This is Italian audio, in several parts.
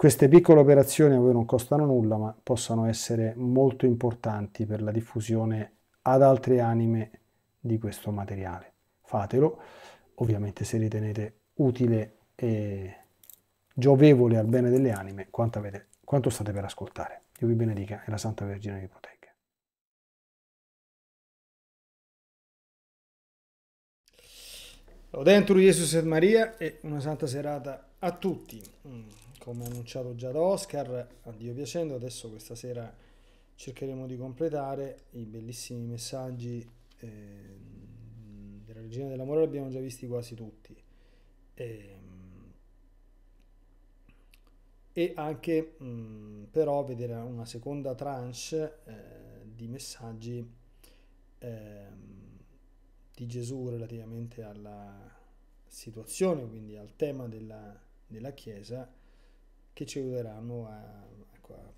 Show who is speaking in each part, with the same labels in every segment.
Speaker 1: Queste piccole operazioni a voi non costano nulla, ma possono essere molto importanti per la diffusione ad altre anime di questo materiale. Fatelo, ovviamente se ritenete utile e giovevole al bene delle anime quanto, avete, quanto state per ascoltare. Dio vi benedica e la Santa Vergine vi protegga. Dentro Jesus e Maria e una santa serata a tutti come annunciato già da Oscar, a Dio piacendo, adesso questa sera cercheremo di completare i bellissimi messaggi eh, della Regina dell'Amore, li abbiamo già visti quasi tutti. E, ehm, e anche mh, mm, però vedere una seconda tranche eh, di messaggi eh, di Gesù relativamente alla situazione, quindi al tema della, della Chiesa che ci aiuteranno a, ecco, a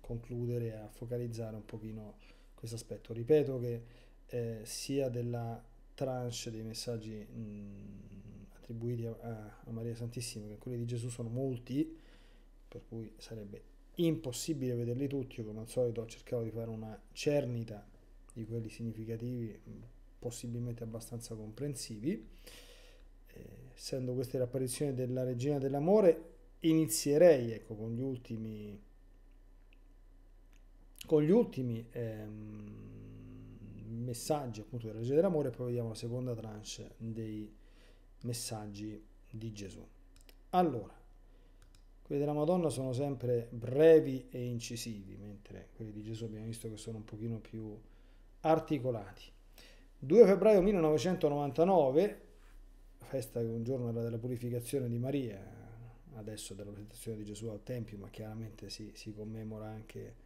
Speaker 1: concludere, a focalizzare un pochino questo aspetto. Ripeto che eh, sia della tranche dei messaggi mh, attribuiti a, a, Maria Santissima che quelli di Gesù sono molti, per cui sarebbe impossibile vederli tutti. Io come al solito ho cercato di fare una cernita di quelli significativi, possibilmente abbastanza comprensivi. Eh, essendo queste le apparizioni della Regina dell'Amore, inizierei ecco, con gli ultimi, con gli ultimi ehm, messaggi appunto della legge dell'amore e poi vediamo la seconda tranche dei messaggi di Gesù. Allora, quelli della Madonna sono sempre brevi e incisivi, mentre quelli di Gesù abbiamo visto che sono un pochino più articolati. 2 febbraio 1999, festa che un giorno era della purificazione di Maria, adesso della presentazione di Gesù al Tempio, ma chiaramente si, si commemora anche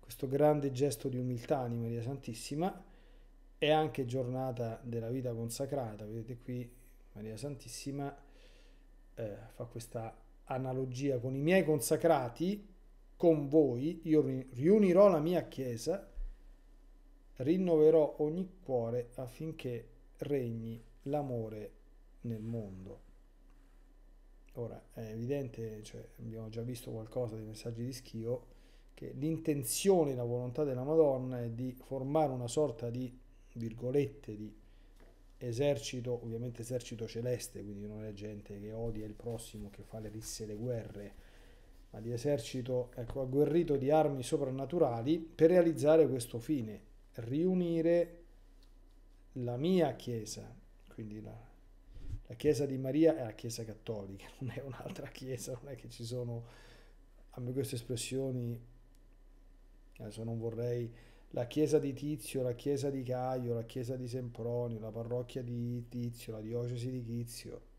Speaker 1: questo grande gesto di umiltà di Maria Santissima, è anche giornata della vita consacrata, vedete qui Maria Santissima eh, fa questa analogia con i miei consacrati, con voi, io riunirò la mia Chiesa, rinnoverò ogni cuore affinché regni l'amore nel mondo. Ora è evidente, cioè, abbiamo già visto qualcosa dei messaggi di Schio, che l'intenzione, la volontà della Madonna è di formare una sorta di, virgolette, di esercito, ovviamente esercito celeste, quindi non è gente che odia il prossimo, che fa le risse e le guerre, ma di esercito ecco, agguerrito di armi soprannaturali per realizzare questo fine, riunire la mia Chiesa, quindi la, la Chiesa di Maria è la Chiesa cattolica, non è un'altra Chiesa, non è che ci sono, queste espressioni, adesso non vorrei, la Chiesa di Tizio, la Chiesa di Caio, la Chiesa di Sempronio, la parrocchia di Tizio, la diocesi di Tizio.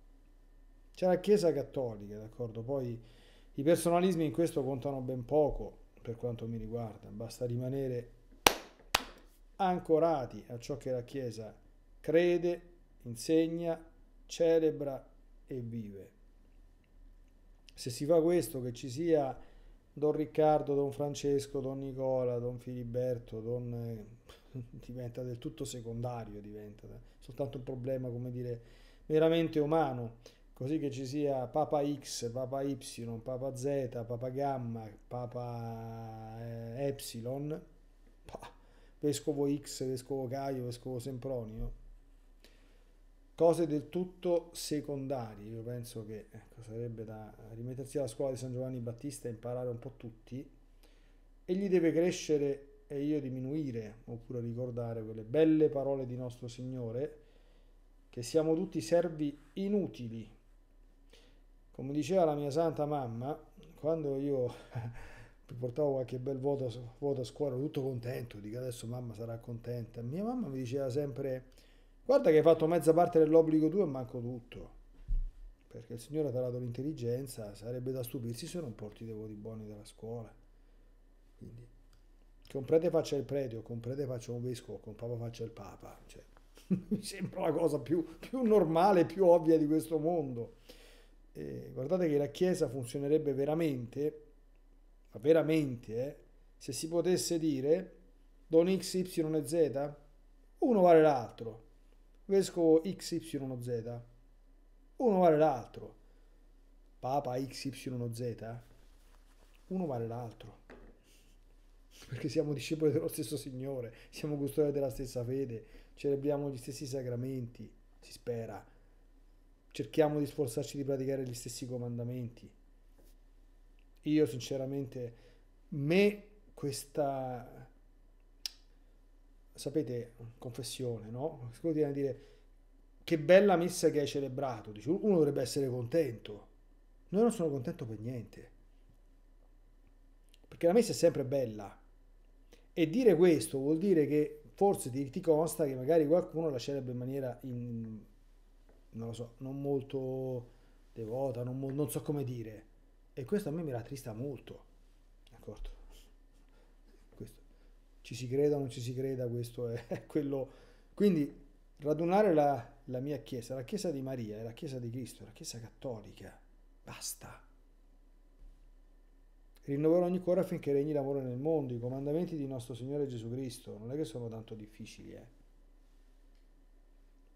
Speaker 1: C'è la Chiesa cattolica, d'accordo? Poi i personalismi in questo contano ben poco per quanto mi riguarda, basta rimanere ancorati a ciò che la Chiesa crede, insegna celebra e vive. Se si fa questo, che ci sia Don Riccardo, Don Francesco, Don Nicola, Don Filiberto, Don... Eh, diventa del tutto secondario, diventa soltanto un problema, come dire, veramente umano. Così che ci sia Papa X, Papa Y, Papa Z, Papa Gamma, Papa eh, Epsilon, Vescovo X, Vescovo Caio, Vescovo Sempronio, cose del tutto secondarie. Io penso che ecco, sarebbe da rimettersi alla scuola di San Giovanni Battista e imparare un po' tutti. Egli deve crescere e io diminuire, oppure ricordare quelle belle parole di nostro Signore, che siamo tutti servi inutili. Come diceva la mia santa mamma, quando io portavo qualche bel vuoto, vuoto a scuola, tutto contento, dico adesso mamma sarà contenta, mia mamma mi diceva sempre Guarda che hai fatto mezza parte dell'obbligo tuo e manco tutto. Perché il Signore ti ha dato l'intelligenza, sarebbe da stupirsi se non porti dei voti buoni dalla scuola. Quindi, che un prete faccia il prete, o che un prete faccia un vescovo, o che un papa faccia il papa, cioè, mi sembra la cosa più, più normale, più ovvia di questo mondo. E guardate che la Chiesa funzionerebbe veramente, ma veramente, eh, se si potesse dire don X, Y e Z, uno vale l'altro vescovo XYZ. Uno vale l'altro. Papa XYZ. Uno vale l'altro. Perché siamo discepoli dello stesso Signore, siamo custodi della stessa fede, celebriamo gli stessi sacramenti, si spera. Cerchiamo di sforzarci di praticare gli stessi comandamenti. Io sinceramente, me questa sapete, confessione, no? Si a dire che bella messa che hai celebrato, Dice, uno dovrebbe essere contento. Noi non sono contento per niente. Perché la messa è sempre bella. E dire questo vuol dire che forse ti, ti consta che magari qualcuno la celebra in maniera, in, non lo so, non molto devota, non, non so come dire. E questo a me mi rattrista molto. D'accordo? ci si creda o non ci si creda, questo è quello. Quindi radunare la, la mia chiesa, la chiesa di Maria, è la chiesa di Cristo, la chiesa cattolica, basta. Rinnoverò ogni cuore affinché regni l'amore nel mondo, i comandamenti di nostro Signore Gesù Cristo, non è che sono tanto difficili, eh.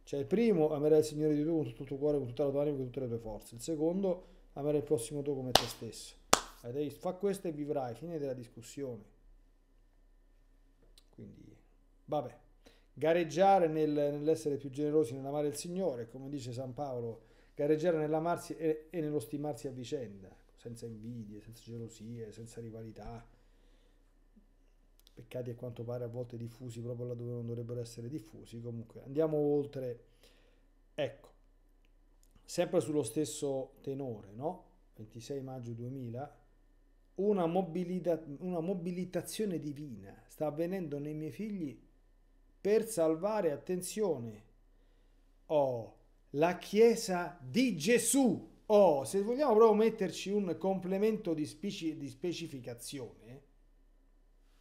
Speaker 1: Cioè il primo, amare il Signore di Dio con tutto il tuo cuore, con tutta la tua anima, con tutte le tue forze. Il secondo, amare il prossimo tuo come te stesso. Fa questo e vivrai, fine della discussione. Vabbè, gareggiare nel, nell'essere più generosi, nell'amare il Signore, come dice San Paolo, gareggiare nell'amarsi e, e nello stimarsi a vicenda, senza invidie, senza gelosie, senza rivalità. Peccati a quanto pare a volte diffusi proprio là dove non dovrebbero essere diffusi. Comunque andiamo oltre. Ecco, sempre sullo stesso tenore, no? 26 maggio 2000, una, mobilita- una mobilitazione divina sta avvenendo nei miei figli per salvare, attenzione, oh, la Chiesa di Gesù. Oh, se vogliamo proprio metterci un complemento di, speci di specificazione,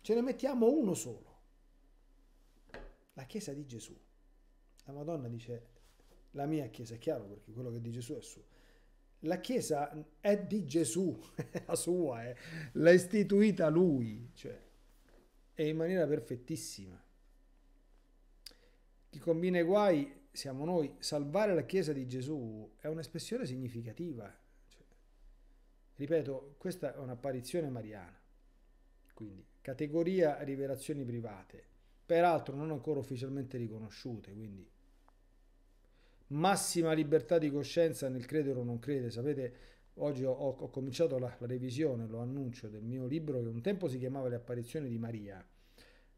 Speaker 1: ce ne mettiamo uno solo. La Chiesa di Gesù. La Madonna dice, la mia Chiesa, è chiaro perché quello che di Gesù è suo. La Chiesa è di Gesù, è la sua, eh. l'ha istituita lui, cioè, e in maniera perfettissima. Chi combina i guai siamo noi. Salvare la Chiesa di Gesù è un'espressione significativa. Cioè, ripeto, questa è un'apparizione mariana. Quindi, categoria rivelazioni private, peraltro non ancora ufficialmente riconosciute, quindi massima libertà di coscienza nel credere o non credere. Sapete, oggi ho, ho cominciato la, la, revisione, lo annuncio, del mio libro che un tempo si chiamava Le apparizioni di Maria.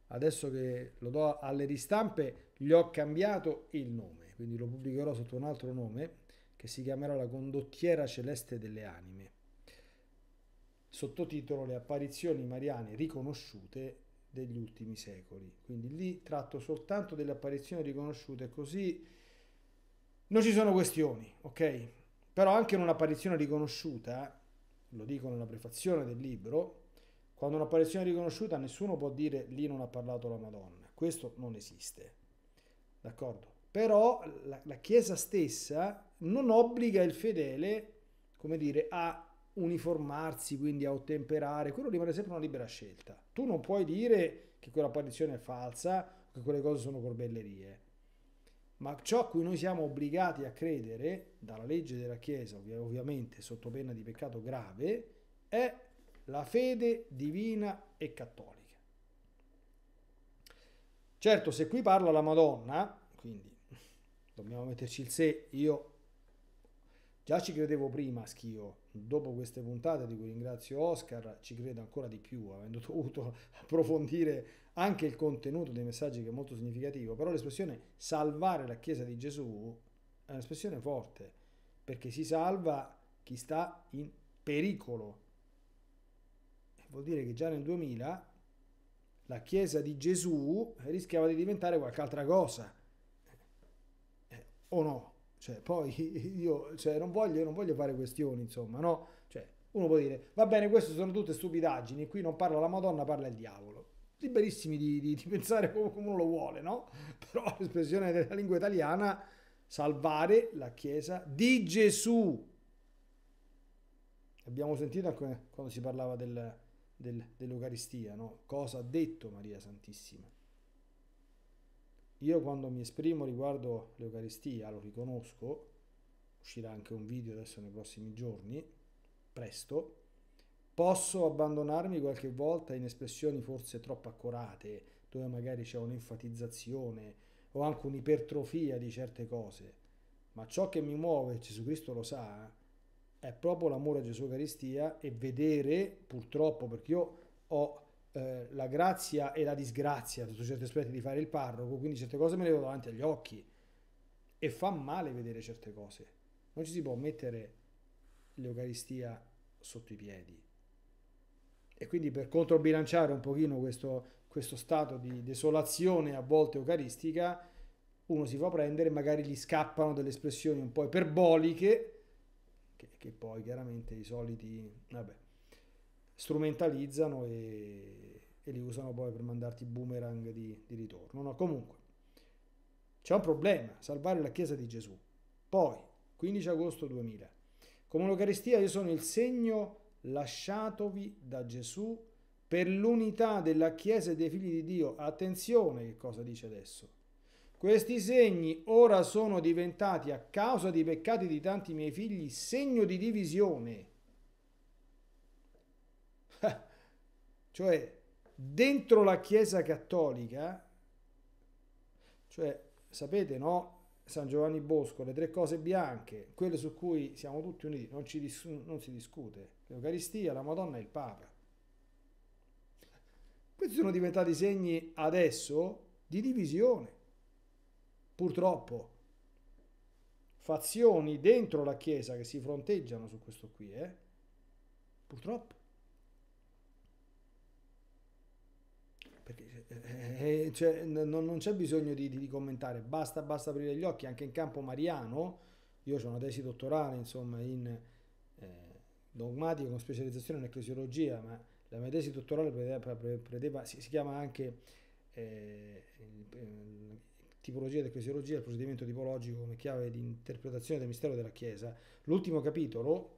Speaker 1: Adesso che lo do alle ristampe, gli ho cambiato il nome, quindi lo pubblicherò sotto un altro nome che si chiamerà La condottiera celeste delle anime. Sottotitolo Le apparizioni mariane riconosciute degli ultimi secoli. Quindi lì tratto soltanto delle apparizioni riconosciute, così non ci sono questioni, ok? Però anche in un'apparizione riconosciuta, lo dico nella prefazione del libro, quando un'apparizione è riconosciuta nessuno può dire lì non ha parlato la Madonna, questo non esiste d'accordo? Però la, la Chiesa stessa non obbliga il fedele, come dire, a uniformarsi, quindi a ottemperare, quello rimane sempre una libera scelta. Tu non puoi dire che quell'apparizione è falsa, che quelle cose sono corbellerie. Ma ciò a cui noi siamo obbligati a credere, dalla legge della Chiesa, ovviamente sotto pena di peccato grave, è la fede divina e cattolica. Certo, se qui parla la Madonna, quindi dobbiamo metterci il se, io già ci credevo prima, Schio, dopo queste puntate di cui ringrazio Oscar, ci credo ancora di più, avendo dovuto approfondire anche il contenuto dei messaggi che è molto significativo, però l'espressione salvare la Chiesa di Gesù è un'espressione forte, perché si salva chi sta in pericolo. Vuol dire che già nel 2000 la Chiesa di Gesù rischiava di diventare qualche altra cosa. Eh, o no? Cioè, poi io cioè, non, voglio, non, voglio, fare questioni, insomma, no? Cioè, uno può dire, va bene, queste sono tutte stupidaggini, qui non parla la Madonna, parla il diavolo. Liberissimi di, di, di pensare come uno lo vuole, no? Però l'espressione della lingua italiana, salvare la Chiesa di Gesù. Abbiamo sentito anche quando si parlava del, del, dell'Eucaristia, no? cosa ha detto Maria Santissima. Io quando mi esprimo riguardo l'Eucaristia, lo riconosco, uscirà anche un video adesso nei prossimi giorni, presto, posso abbandonarmi qualche volta in espressioni forse troppo accurate, dove magari c'è un'enfatizzazione o anche un'ipertrofia di certe cose, ma ciò che mi muove, Gesù Cristo lo sa, è proprio l'amore a Gesù Eucaristia e vedere, purtroppo, perché io ho eh, la grazia e la disgrazia, sotto certi aspetti, di fare il parroco, quindi certe cose me le vedo davanti agli occhi e fa male vedere certe cose. Non ci si può mettere l'Eucaristia sotto i piedi. E quindi per controbilanciare un pochino questo, questo stato di desolazione a volte eucaristica, uno si fa prendere, magari gli scappano delle espressioni un po' iperboliche, che poi chiaramente i soliti vabbè, strumentalizzano e, e, li usano poi per mandarti boomerang di, di ritorno. No, comunque, c'è un problema, salvare la Chiesa di Gesù. Poi, 15 agosto 2000, come l'Eucaristia io sono il segno lasciatovi da Gesù per l'unità della Chiesa e dei figli di Dio. Attenzione che cosa dice adesso questi segni ora sono diventati, a causa dei peccati di tanti miei figli, segno di divisione. Ah, cioè, dentro la Chiesa Cattolica, cioè, sapete, no? San Giovanni Bosco, le tre cose bianche, quelle su cui siamo tutti uniti, non, ci, non si discute. L'Eucaristia, la Madonna e il Papa. Questi sono diventati segni adesso di divisione purtroppo, fazioni dentro la Chiesa che si fronteggiano su questo qui, eh? Purtroppo. Perché, eh, eh, eh cioè, non, non, c'è bisogno di, di, commentare, basta, basta aprire gli occhi, anche in campo mariano, io ho una tesi dottorale, insomma, in eh, dogmatico con specializzazione in ecclesiologia, ma la mia tesi dottorale predeva, predeva si, si, chiama anche eh, tipologia e ecclesiologia, il procedimento tipologico come chiave di interpretazione del mistero della Chiesa, l'ultimo capitolo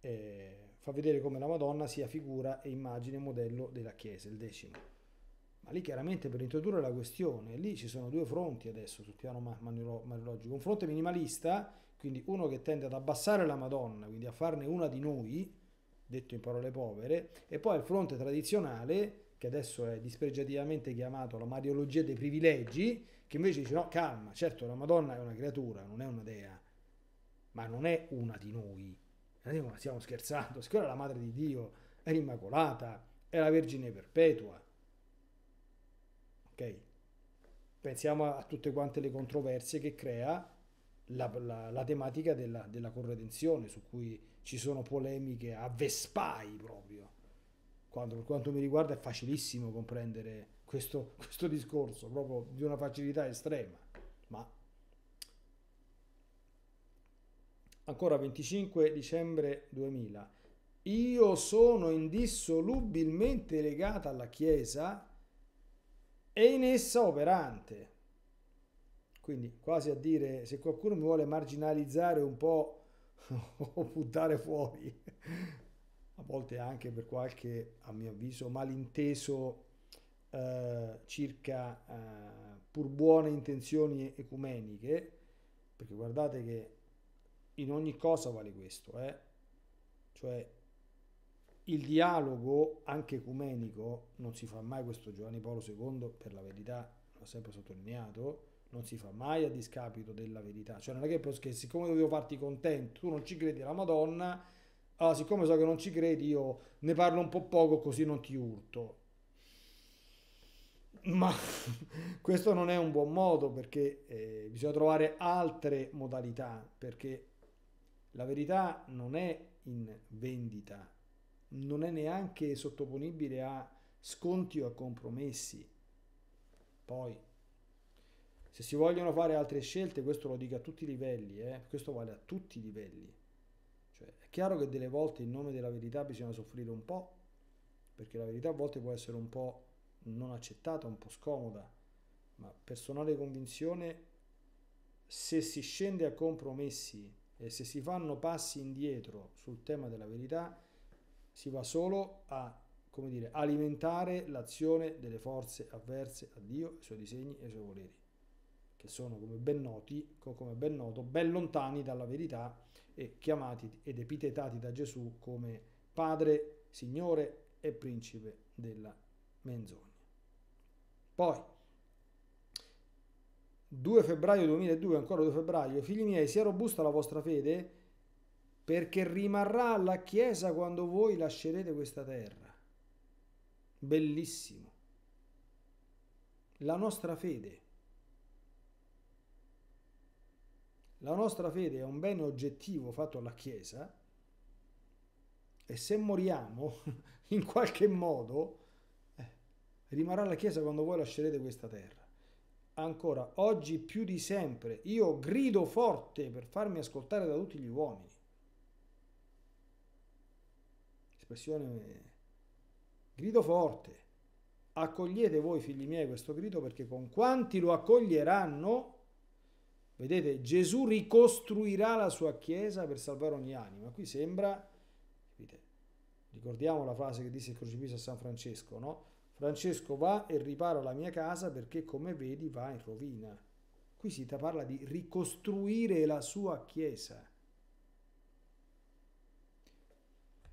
Speaker 1: eh, fa vedere come la Madonna sia figura e immagine modello della Chiesa, il decimo. Ma lì chiaramente per introdurre la questione, lì ci sono due fronti adesso sul piano mariologico. Un fronte minimalista, quindi uno che tende ad abbassare la Madonna, quindi a farne una di noi, detto in parole povere, e poi il fronte tradizionale che adesso è dispregiativamente chiamato la Mariologia dei privilegi, che invece dice no, calma, certo la Madonna è una creatura, non è una dea, ma non è una di noi. Ma stiamo scherzando, sicura è la Madre di Dio, è l'Immacolata, è la Vergine Perpetua. Ok? Pensiamo a tutte quante le controversie che crea la, la, la, tematica della, della corredenzione, su cui ci sono polemiche a vespai proprio quando per quanto mi riguarda è facilissimo comprendere questo, questo discorso, proprio di una facilità estrema, ma ancora 25 dicembre 2000, io sono indissolubilmente legata alla Chiesa e in essa operante. Quindi quasi a dire, se qualcuno mi vuole marginalizzare un po' o buttare fuori a volte anche per qualche, a mio avviso, malinteso eh, circa eh, pur buone intenzioni ecumeniche, perché guardate che in ogni cosa vale questo, eh? cioè il dialogo anche ecumenico non si fa mai, questo Giovanni Paolo II per la verità l'ha sempre sottolineato, non si fa mai a discapito della verità, cioè non è che perché siccome dovevo farti contento, tu non ci credi alla Madonna, allora ah, siccome so che non ci credi io ne parlo un po' poco così non ti urto. Ma questo non è un buon modo perché eh, bisogna trovare altre modalità perché la verità non è in vendita, non è neanche sottoponibile a sconti o a compromessi. Poi, se si vogliono fare altre scelte, questo lo dico a tutti i livelli, eh? questo vale a tutti i livelli Chiaro che delle volte in nome della verità bisogna soffrire un po', perché la verità a volte può essere un po' non accettata, un po' scomoda, ma personale convinzione, se si scende a compromessi e se si fanno passi indietro sul tema della verità, si va solo a come dire, alimentare l'azione delle forze avverse a Dio, ai suoi disegni e ai suoi voleri che sono come ben, noti, come ben noto, ben lontani dalla verità e chiamati ed epitetati da Gesù come Padre, Signore e Principe della menzogna. Poi, 2 febbraio 2002, ancora 2 febbraio, figli miei, sia robusta la vostra fede perché rimarrà la Chiesa quando voi lascerete questa terra. Bellissimo. La nostra fede la nostra fede è un bene oggettivo fatto alla Chiesa e se moriamo in qualche modo eh, rimarrà la Chiesa quando voi lascerete questa terra. Ancora, oggi più di sempre io grido forte per farmi ascoltare da tutti gli uomini. Espressione grido forte. Accogliete voi figli miei questo grido perché con quanti lo accoglieranno Vedete, Gesù ricostruirà la sua chiesa per salvare ogni anima. Qui sembra, capite, ricordiamo la frase che disse il crocifisso a San Francesco, no? Francesco va e ripara la mia casa perché come vedi va in rovina. Qui si parla di ricostruire la sua chiesa.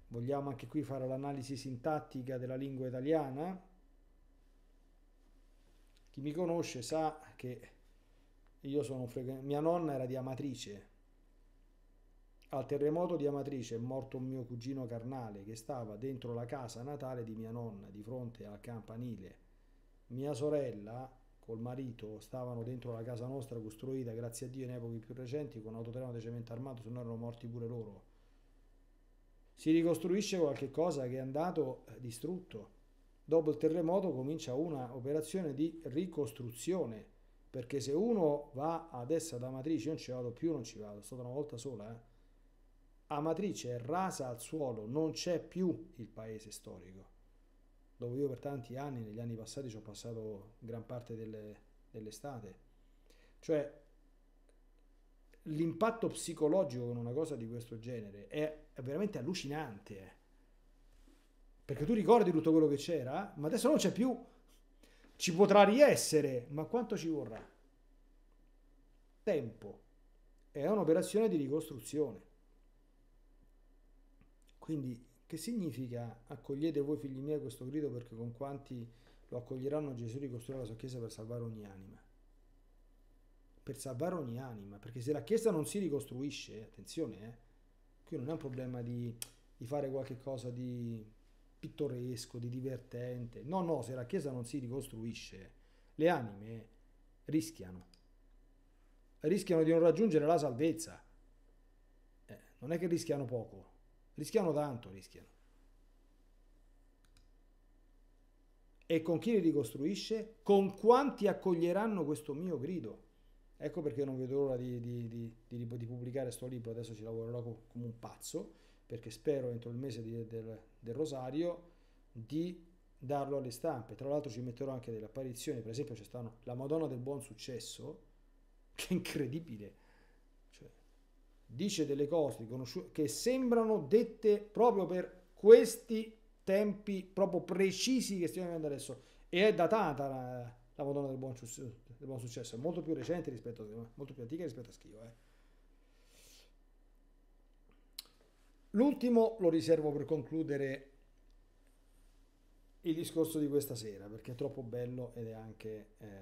Speaker 1: Vogliamo anche qui fare l'analisi sintattica della lingua italiana. Chi mi conosce sa che io sono un frequente. Mia nonna era di Amatrice. Al terremoto di Amatrice è morto un mio cugino carnale che stava dentro la casa natale di mia nonna, di fronte al campanile. Mia sorella col marito stavano dentro la casa nostra costruita, grazie a Dio, in epoche più recenti con autotreno di cemento armato, se no erano morti pure loro. Si ricostruisce qualcosa che è andato eh, distrutto. Dopo il terremoto comincia una operazione di ricostruzione perché se uno va adesso ad Amatrice, io non ci vado più, non ci vado, sto da una volta sola, eh. Amatrice è rasa al suolo, non c'è più il paese storico, dove io per tanti anni, negli anni passati, ci ho passato gran parte delle, dell'estate. Cioè, l'impatto psicologico con una cosa di questo genere è, è veramente allucinante. Eh. Perché tu ricordi tutto quello che c'era, ma adesso non c'è più. Ci potrà riessere, ma quanto ci vorrà? Tempo. È un'operazione di ricostruzione. Quindi, che significa accogliete voi figli miei questo grido perché con quanti lo accoglieranno Gesù ricostruirà la sua chiesa per salvare ogni anima? Per salvare ogni anima, perché se la chiesa non si ricostruisce, attenzione, eh, qui non è un problema di, di fare qualche cosa di pittoresco, di divertente. No, no, se la Chiesa non si ricostruisce, le anime rischiano. Rischiano di non raggiungere la salvezza. Eh, non è che rischiano poco, rischiano tanto, rischiano. E con chi li ricostruisce? Con quanti accoglieranno questo mio grido? Ecco perché non vedo l'ora di, di, di, di pubblicare questo libro, adesso ci lavorerò come un pazzo, perché spero entro il mese del, del rosario di darlo alle stampe. Tra l'altro ci metterò anche delle apparizioni, per esempio c'è stata la Madonna del Buon Successo, che è incredibile, cioè, dice delle cose che sembrano dette proprio per questi tempi proprio precisi che stiamo vivendo adesso e è datata la, la Madonna del buon, del buon, Successo, è molto più recente rispetto a molto più antica rispetto a Schio. Eh. L'ultimo lo riservo per concludere il discorso di questa sera perché è troppo bello ed è anche eh,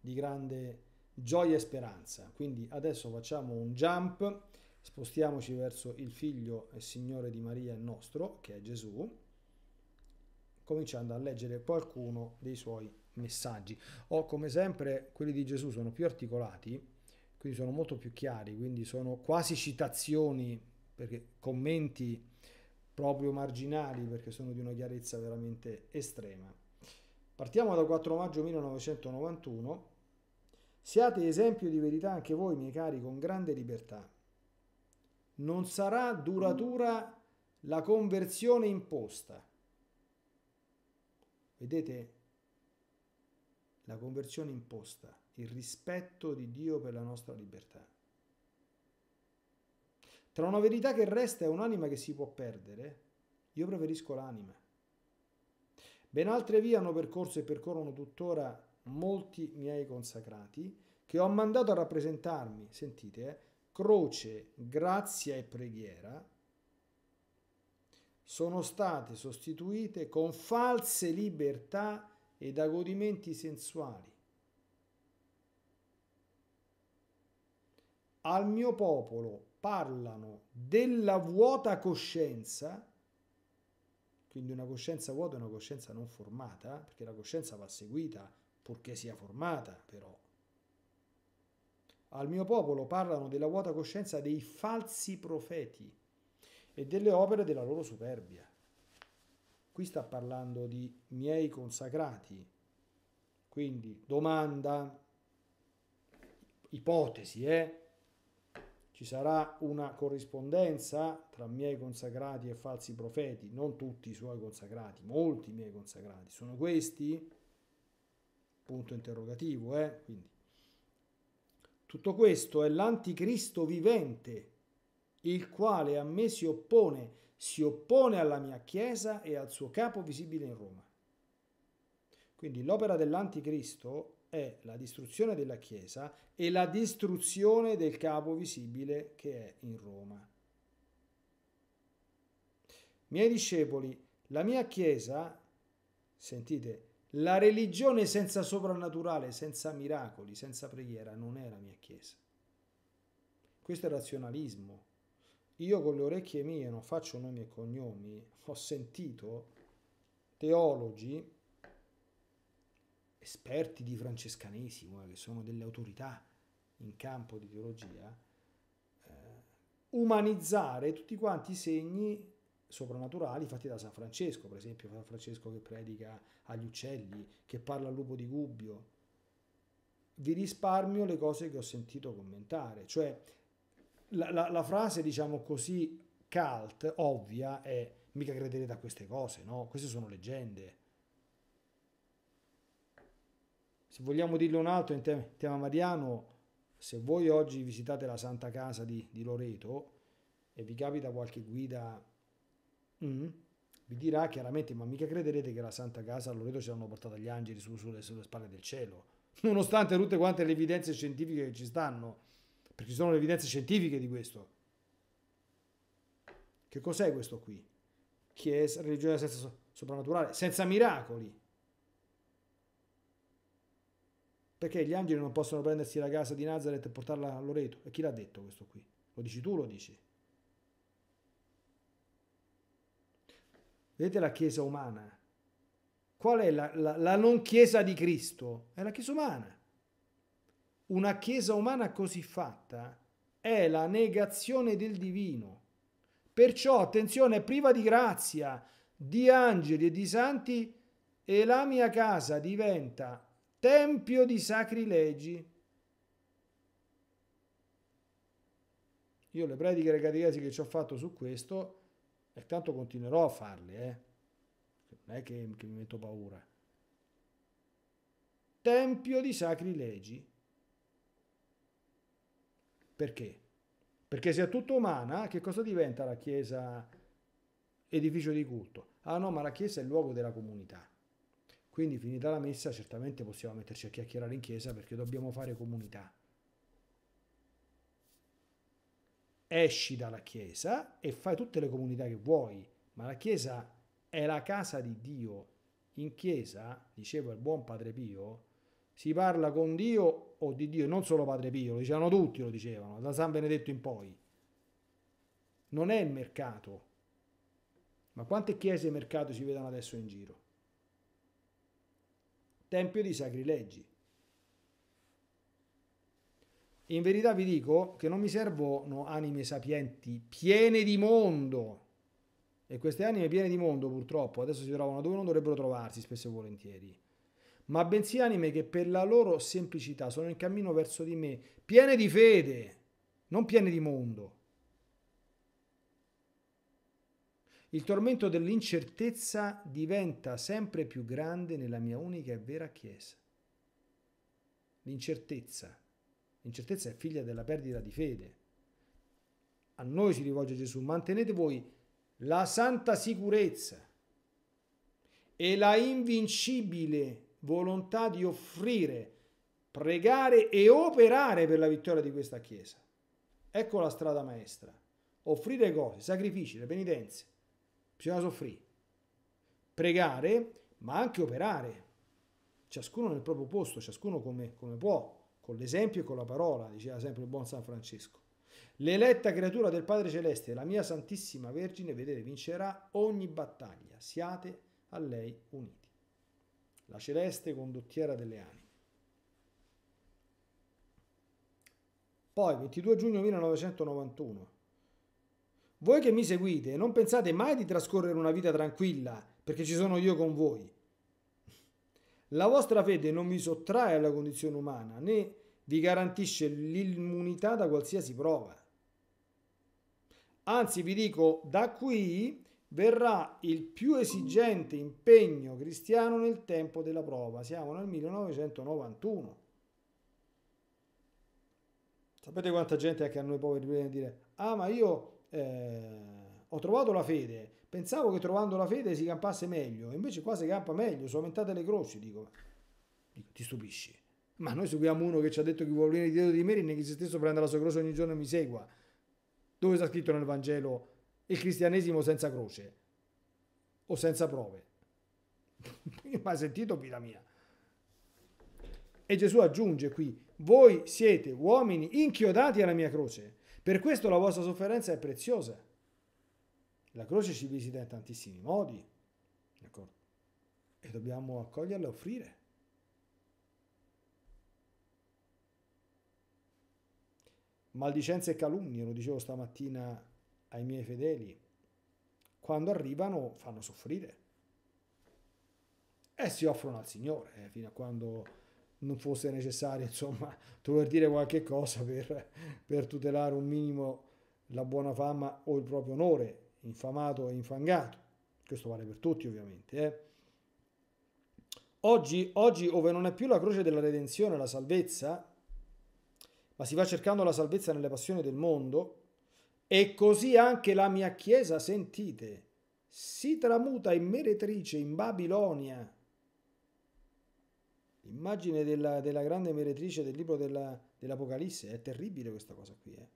Speaker 1: di grande gioia e speranza. Quindi adesso facciamo un jump, spostiamoci verso il figlio e Signore di Maria il nostro, che è Gesù, cominciando a leggere qualcuno dei suoi messaggi. O come sempre quelli di Gesù sono più articolati, quindi sono molto più chiari, quindi sono quasi citazioni perché commenti proprio marginali perché sono di una chiarezza veramente estrema. Partiamo dal 4 maggio 1991. Siate esempio di verità anche voi, miei cari, con grande libertà. Non sarà duratura la conversione imposta. Vedete? La conversione imposta, il rispetto di Dio per la nostra libertà. Tra una verità che resta e un'anima che si può perdere, io preferisco l'anima. Ben altre vie hanno percorso e percorrono tuttora molti miei consacrati che ho mandato a rappresentarmi, sentite, eh, croce, grazia e preghiera, sono state sostituite con false libertà e da godimenti sensuali. Al mio popolo parlano della vuota coscienza, quindi una coscienza vuota è una coscienza non formata, perché la coscienza va seguita purché sia formata però. Al mio popolo parlano della vuota coscienza dei falsi profeti e delle opere della loro superbia. Qui sta parlando di miei consacrati. Quindi domanda, ipotesi, eh? Ci sarà una corrispondenza tra miei consacrati e falsi profeti, non tutti i suoi consacrati, molti miei consacrati. Sono questi? Punto interrogativo, eh? Quindi, tutto questo è l'anticristo vivente, il quale a me si oppone, si oppone alla mia Chiesa e al suo capo visibile in Roma. Quindi l'opera dell'anticristo è la distruzione della Chiesa e la distruzione del capo visibile che è in Roma. Miei discepoli, la mia Chiesa, sentite, la religione senza soprannaturale, senza miracoli, senza preghiera, non è la mia Chiesa. Questo è razionalismo. Io con le orecchie mie non faccio nomi e cognomi, ho sentito teologi esperti di francescanesimo, eh, che sono delle autorità in campo di teologia, eh, umanizzare tutti quanti i segni soprannaturali fatti da San Francesco, per esempio San Francesco che predica agli uccelli, che parla al lupo di Gubbio. Vi risparmio le cose che ho sentito commentare, cioè la, la, la frase, diciamo così, cult, ovvia, è mica crederete a queste cose, no? Queste sono leggende se vogliamo dirlo un altro in tema, mariano, se voi oggi visitate la Santa Casa di, di Loreto e vi capita qualche guida, mm, vi dirà chiaramente, ma mica crederete che la Santa Casa a Loreto ci hanno portato gli angeli su, sulle, sulle spalle del cielo, nonostante tutte quante le evidenze scientifiche che ci stanno, perché ci sono le evidenze scientifiche di questo. Che cos'è questo qui? Chiesa, religione senza soprannaturale, senza miracoli Perché gli angeli non possono prendersi la casa di Nazareth e portarla a Loreto? E chi l'ha detto questo qui? Lo dici tu, lo dici? Vedete la Chiesa umana? Qual è la, la, la non Chiesa di Cristo? È la Chiesa umana. Una Chiesa umana così fatta è la negazione del divino. Perciò, attenzione, è priva di grazia, di angeli e di santi e la mia casa diventa tempio di sacrilegi. Io le prediche recatechesi che ci ho fatto su questo, e tanto continuerò a farle, eh. non è che, che mi metto paura. Tempio di sacrilegi. Perché? Perché se è tutto umana, che cosa diventa la Chiesa edificio di culto? Ah no, ma la Chiesa è il luogo della comunità. Quindi finita la messa certamente possiamo metterci a chiacchierare in chiesa perché dobbiamo fare comunità. Esci dalla chiesa e fai tutte le comunità che vuoi, ma la chiesa è la casa di Dio. In chiesa, diceva il buon Padre Pio, si parla con Dio o di Dio, non solo Padre Pio, lo dicevano tutti, lo dicevano, da San Benedetto in poi. Non è il mercato. Ma quante chiese e mercato si vedono adesso in giro? tempio di sacrilegi. In verità vi dico che non mi servono anime sapienti piene di mondo. E queste anime piene di mondo, purtroppo, adesso si trovano dove non dovrebbero trovarsi spesso e volentieri. Ma bensì anime che per la loro semplicità sono in cammino verso di me, piene di fede, non piene di mondo. Il tormento dell'incertezza diventa sempre più grande nella mia unica e vera Chiesa. L'incertezza. L'incertezza è figlia della perdita di fede. A noi si rivolge Gesù, mantenete voi la santa sicurezza e la invincibile volontà di offrire, pregare e operare per la vittoria di questa Chiesa. Ecco la strada maestra. Offrire cose, sacrifici, le penitenze, Bisogna soffrire, pregare, ma anche operare, ciascuno nel proprio posto, ciascuno come, come può, con l'esempio e con la parola, diceva sempre il buon San Francesco. L'eletta creatura del Padre Celeste, la mia Santissima Vergine, vedete, vincerà ogni battaglia, siate a lei uniti. La celeste condottiera delle anime. Poi, 22 giugno 1991, voi che mi seguite, non pensate mai di trascorrere una vita tranquilla, perché ci sono io con voi. La vostra fede non vi sottrae alla condizione umana, né vi garantisce l'immunità da qualsiasi prova. Anzi, vi dico, da qui verrà il più esigente impegno cristiano nel tempo della prova. Siamo nel 1991. Sapete quanta gente anche a noi poveri viene a dire, ah ma io eh, ho trovato la fede, pensavo che trovando la fede si campasse meglio, invece qua si campa meglio, sono aumentate le croci, dico, dico ti stupisci. Ma noi seguiamo uno che ci ha detto che vuole venire dietro di me, e che se stesso prende la sua croce ogni giorno e mi segua. Dove sta scritto nel Vangelo il cristianesimo senza croce? O senza prove? Ma sentito vita mia. E Gesù aggiunge qui, voi siete uomini inchiodati alla mia croce. Per questo la vostra sofferenza è preziosa. La croce ci visita in tantissimi modi, d'accordo? E dobbiamo accoglierla e offrire. Maldicenze e calunnie, lo dicevo stamattina ai miei fedeli, quando arrivano fanno soffrire e si offrono al Signore eh, fino a quando non fosse necessario insomma dover dire qualche cosa per, per tutelare un minimo la buona fama o il proprio onore infamato e infangato questo vale per tutti ovviamente eh. oggi, oggi ove non è più la croce della redenzione la salvezza ma si va cercando la salvezza nelle passioni del mondo e così anche la mia chiesa sentite si tramuta in meretrice in Babilonia L'immagine della, della, grande meretrice del libro della, dell'Apocalisse è terribile questa cosa qui. Eh?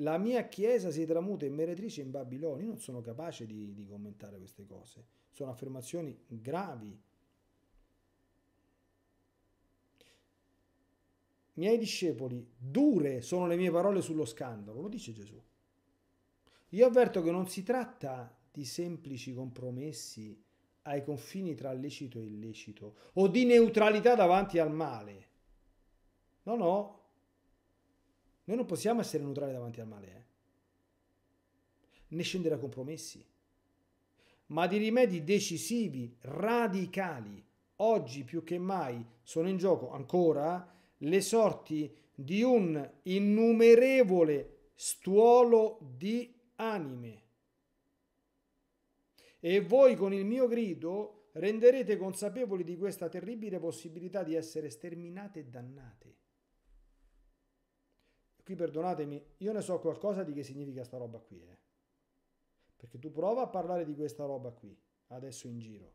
Speaker 1: La mia chiesa si tramuta in meretrice in Babilonia. Io non sono capace di, di commentare queste cose. Sono affermazioni gravi. miei discepoli, dure sono le mie parole sullo scandalo, lo dice Gesù. Io avverto che non si tratta di semplici compromessi ai confini tra lecito e illecito o di neutralità davanti al male. No, no, noi non possiamo essere neutrali davanti al male, eh? né scendere a compromessi, ma di rimedi decisivi, radicali. Oggi più che mai sono in gioco ancora le sorti di un innumerevole stuolo di anime. E voi con il mio grido renderete consapevoli di questa terribile possibilità di essere sterminate e dannate. Qui perdonatemi, io ne so qualcosa di che significa sta roba qui, eh. Perché tu prova a parlare di questa roba qui, adesso in giro.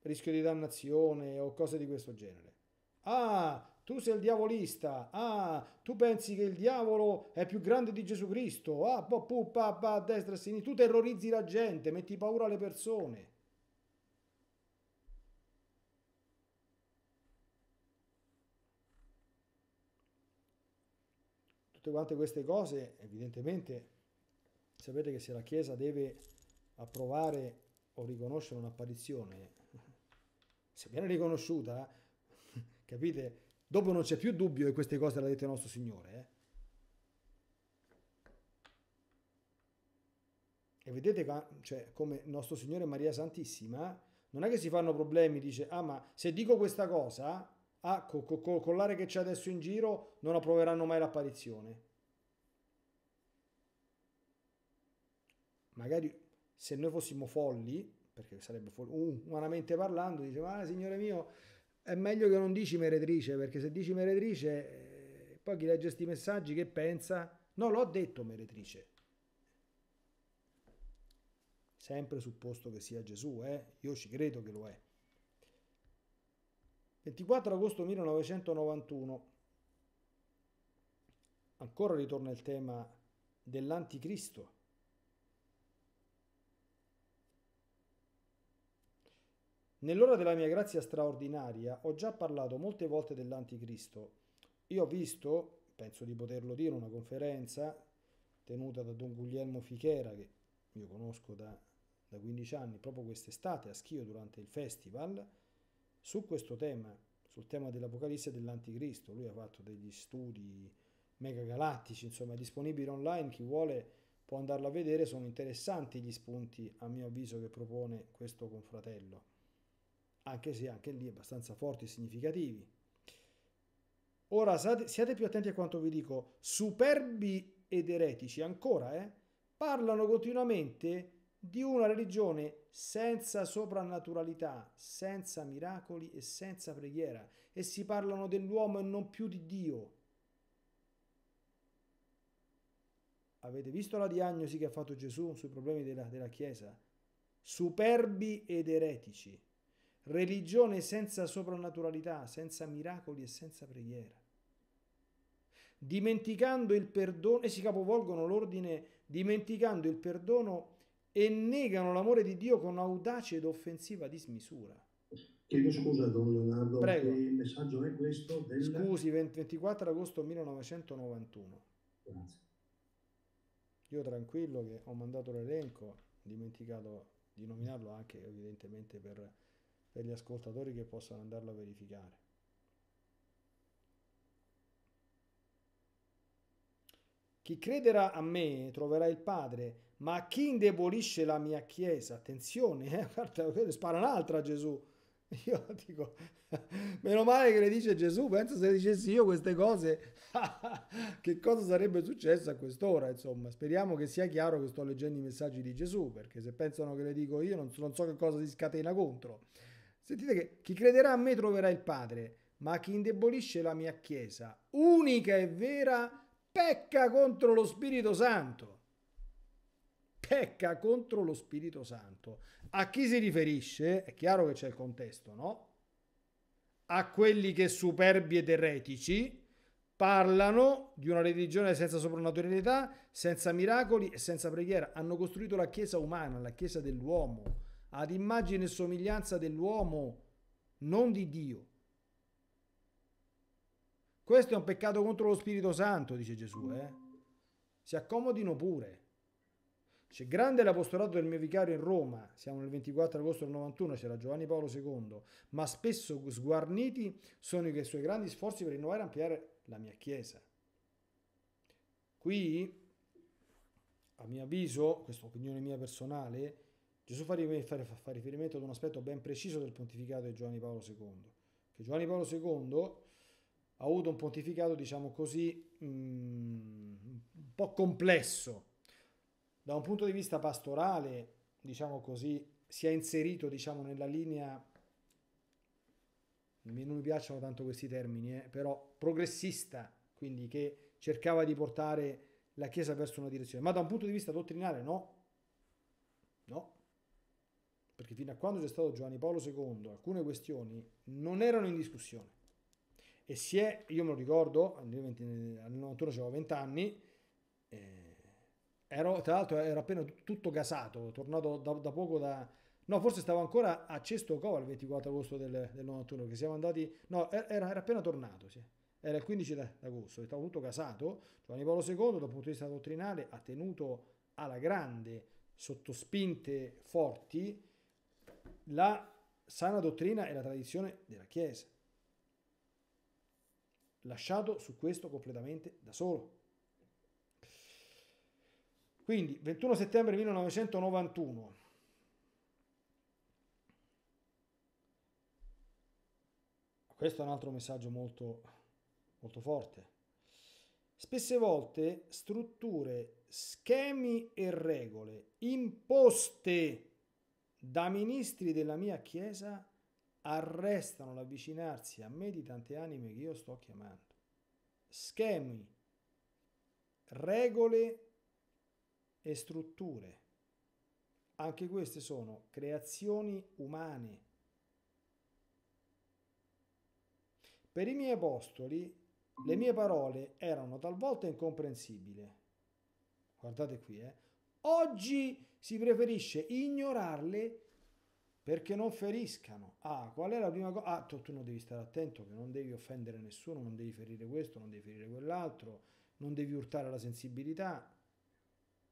Speaker 1: Rischio di dannazione o cose di questo genere. Ah, tu sei il diavolista, ah, tu pensi che il diavolo è più grande di Gesù Cristo, ah, po, pu, pa, pa, a destra, a sinistra, tu terrorizzi la gente, metti paura alle persone. Tutte quante queste cose, evidentemente, sapete che se la Chiesa deve approvare o riconoscere un'apparizione, se viene riconosciuta, capite? Dopo non c'è più dubbio che queste cose le ha dette il nostro Signore. Eh? E vedete cioè, come nostro Signore Maria Santissima non è che si fanno problemi, dice, ah ma se dico questa cosa, ah, col, col collare che c'è adesso in giro non approveranno mai l'apparizione. Magari se noi fossimo folli, perché sarebbe folli, uh, umanamente parlando, dice, ma signore mio, è meglio che non dici meretrice, perché se dici meretrice, eh, poi chi legge questi messaggi che pensa, no, l'ho detto meretrice. Sempre supposto che sia Gesù, eh? io ci credo che lo è. 24 agosto 1991, ancora ritorna il tema dell'anticristo Nell'ora della mia grazia straordinaria ho già parlato molte volte dell'anticristo. Io ho visto, penso di poterlo dire, una conferenza tenuta da Don Guglielmo Fichera, che io conosco da, da 15 anni, proprio quest'estate a Schio durante il festival, su questo tema, sul tema dell'Apocalisse e dell'anticristo. Lui ha fatto degli studi mega galattici, insomma, disponibili online, chi vuole può andarlo a vedere, sono interessanti gli spunti, a mio avviso, che propone questo confratello anche se anche lì abbastanza forti e significativi. Ora siate più attenti a quanto vi dico, superbi ed eretici ancora, eh, parlano continuamente di una religione senza soprannaturalità, senza miracoli e senza preghiera e si parlano dell'uomo e non più di Dio. Avete visto la diagnosi che ha fatto Gesù sui problemi della, della Chiesa? Superbi ed eretici religione senza soprannaturalità, senza miracoli e senza preghiera. Dimenticando il perdono, e si capovolgono l'ordine dimenticando il perdono e negano l'amore di Dio con audace ed offensiva dismisura.
Speaker 2: Chiedo scusa, don Leonardo, Prego. il messaggio è questo. Del... Scusi,
Speaker 1: 24 agosto 1991. Grazie. Io tranquillo che ho mandato l'elenco, ho dimenticato di nominarlo anche evidentemente per per gli ascoltatori che possano andarlo a verificare. Chi crederà a me troverà il Padre, ma chi indebolisce la mia Chiesa, attenzione, eh, guarda, spara un'altra a Gesù. Io dico, meno male che le dice Gesù, penso se le dicessi io queste cose, che cosa sarebbe successo a quest'ora, insomma. Speriamo che sia chiaro che sto leggendo i messaggi di Gesù, perché se pensano che le dico io non so che cosa si scatena contro. Sentite che chi crederà a me troverà il Padre, ma chi indebolisce la mia Chiesa, unica e vera, pecca contro lo Spirito Santo. Pecca contro lo Spirito Santo. A chi si riferisce? È chiaro che c'è il contesto, no? A quelli che superbi ed eretici parlano di una religione senza soprannaturalità, senza miracoli e senza preghiera. Hanno costruito la Chiesa umana, la Chiesa dell'uomo ad immagine e somiglianza dell'uomo, non di Dio. Questo è un peccato contro lo Spirito Santo, dice Gesù. Eh? Si accomodino pure. C'è grande l'apostolato del mio vicario in Roma, siamo nel 24 agosto del 91, c'era Giovanni Paolo II, ma spesso sguarniti sono i suoi grandi sforzi per rinnovare e ampliare la mia Chiesa. Qui, a mio avviso, questa opinione mia personale, Gesù fa riferimento ad un aspetto ben preciso del pontificato di Giovanni Paolo II, che Giovanni Paolo II ha avuto un pontificato, diciamo così, mm, un po' complesso. Da un punto di vista pastorale, diciamo così, si è inserito diciamo, nella linea, non mi piacciono tanto questi termini, eh, però progressista, quindi che cercava di portare la Chiesa verso una direzione, ma da un punto di vista dottrinale no, no, perché fino a quando c'è stato Giovanni Paolo II alcune questioni non erano in discussione. E si è, io me lo ricordo, nel, 91 avevo 20 anni, eh, ero, tra l'altro ero appena tutto gasato, tornato da, da poco da, No, forse stavo ancora a Cesto Cova il 24 agosto del, del 91, che siamo andati... No, er, era, era appena tornato, sì. Era il 15 d'agosto, stavo tutto casato. Giovanni Paolo II, dal punto di vista dottrinale, ha tenuto alla grande, sotto spinte forti, la sana dottrina e la tradizione della Chiesa. Lasciato su questo completamente da solo. Quindi, 21 settembre 1991. Questo è un altro messaggio molto, molto forte. Spesse volte strutture, schemi e regole imposte da ministri della mia Chiesa arrestano l'avvicinarsi a me di tante anime che io sto chiamando. Schemi, regole e strutture. Anche queste sono creazioni umane. Per i miei apostoli le mie parole erano talvolta incomprensibili. Guardate qui, eh. Oggi si preferisce ignorarle perché non feriscano. Ah, qual è la prima cosa? Ah, tu, tu, non devi stare attento che non devi offendere nessuno, non devi ferire questo, non devi ferire quell'altro, non devi urtare la sensibilità.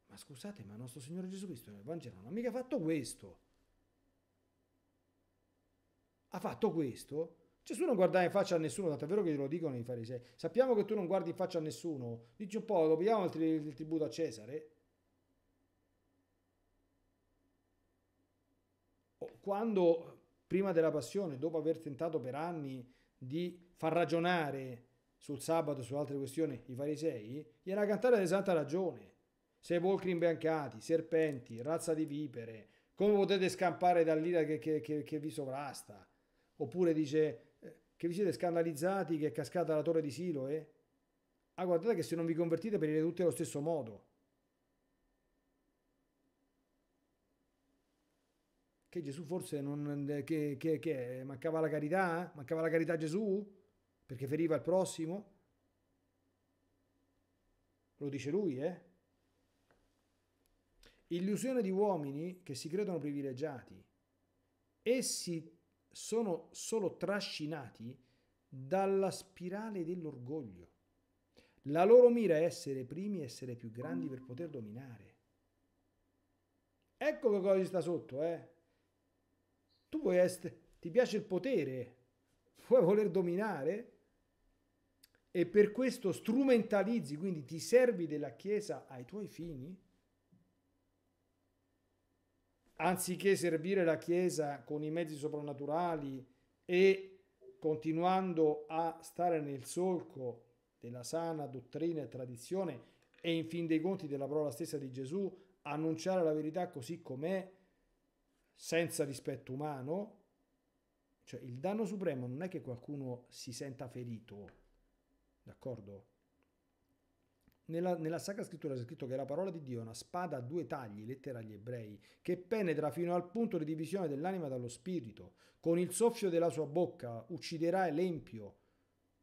Speaker 1: Ma scusate, ma il nostro Signore Gesù Cristo nel Vangelo non ha mica fatto questo. Ha fatto questo? Gesù non guardava in faccia a nessuno, tanto è vero che glielo dicono i farisei. Sappiamo che tu non guardi in faccia a nessuno. Dici un po', lo pigliamo il, tri- il tributo a Cesare? quando prima della passione, dopo aver tentato per anni di far ragionare sul sabato su altre questioni i farisei, gli era cantata di santa ragione. volcri imbiancati, serpenti, razza di vipere, come potete scampare dall'ira che, che, che, che vi sovrasta? Oppure dice eh, che vi siete scandalizzati che è cascata la torre di Siloe? Eh? Ah, guardate che se non vi convertite perirete tutti allo stesso modo. Che Gesù forse non... Eh, che, che, che mancava la carità? Eh? Mancava la carità a Gesù? Perché feriva il prossimo? Lo dice lui, eh? Illusione di uomini che si credono privilegiati. Essi sono solo trascinati dalla spirale dell'orgoglio. La loro mira è essere primi, essere più grandi per poter dominare. Ecco che cosa ci sta sotto, eh? Tu vuoi essere, ti piace il potere, vuoi voler dominare e per questo strumentalizzi, quindi ti servi della Chiesa ai tuoi fini? Anziché servire la Chiesa con i mezzi soprannaturali e continuando a stare nel solco della sana dottrina e tradizione e in fin dei conti della parola stessa di Gesù, annunciare la verità così com'è senza rispetto umano, cioè il danno supremo non è che qualcuno si senta ferito, d'accordo? Nella, nella Sacra Scrittura c'è scritto che la parola di Dio è una spada a due tagli, lettera agli ebrei, che penetra fino al punto di divisione dell'anima dallo spirito. Con il soffio della sua bocca ucciderà l'empio.